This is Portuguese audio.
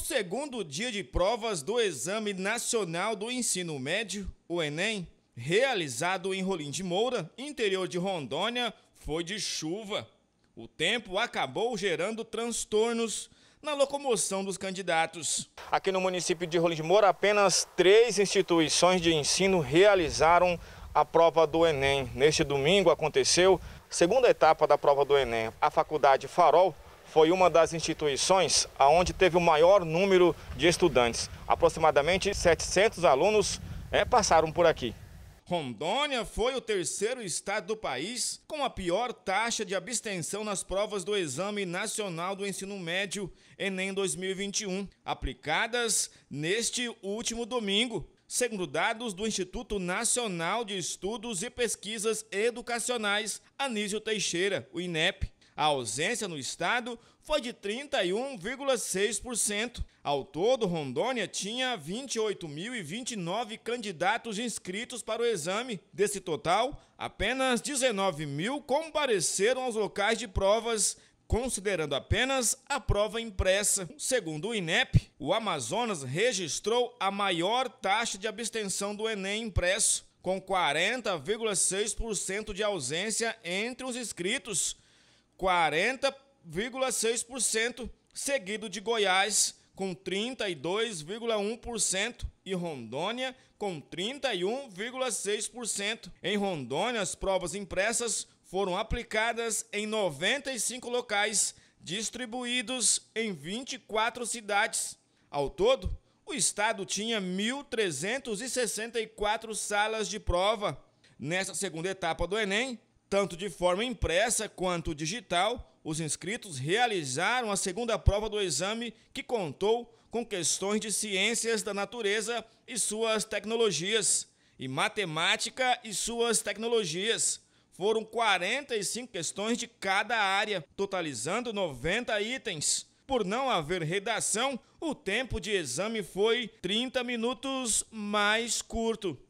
segundo dia de provas do Exame Nacional do Ensino Médio, o Enem, realizado em Rolim de Moura, interior de Rondônia, foi de chuva. O tempo acabou gerando transtornos na locomoção dos candidatos. Aqui no município de Rolim de Moura, apenas três instituições de ensino realizaram a prova do Enem. Neste domingo aconteceu a segunda etapa da prova do Enem. A Faculdade Farol foi uma das instituições aonde teve o maior número de estudantes. Aproximadamente 700 alunos é, passaram por aqui. Rondônia foi o terceiro estado do país com a pior taxa de abstenção nas provas do Exame Nacional do Ensino Médio Enem 2021, aplicadas neste último domingo, segundo dados do Instituto Nacional de Estudos e Pesquisas Educacionais Anísio Teixeira, o INEP. A ausência no estado foi de 31,6%. Ao todo, Rondônia tinha 28.029 candidatos inscritos para o exame. Desse total, apenas 19 mil compareceram aos locais de provas considerando apenas a prova impressa. Segundo o INEP, o Amazonas registrou a maior taxa de abstenção do Enem impresso, com 40,6% de ausência entre os inscritos. 40,6%, seguido de Goiás com 32,1% e Rondônia com 31,6%. Em Rondônia, as provas impressas foram aplicadas em 95 locais distribuídos em 24 cidades. Ao todo, o estado tinha 1.364 salas de prova. Nessa segunda etapa do Enem, tanto de forma impressa quanto digital, os inscritos realizaram a segunda prova do exame, que contou com questões de ciências da natureza e suas tecnologias, e matemática e suas tecnologias. Foram 45 questões de cada área, totalizando 90 itens. Por não haver redação, o tempo de exame foi 30 minutos mais curto.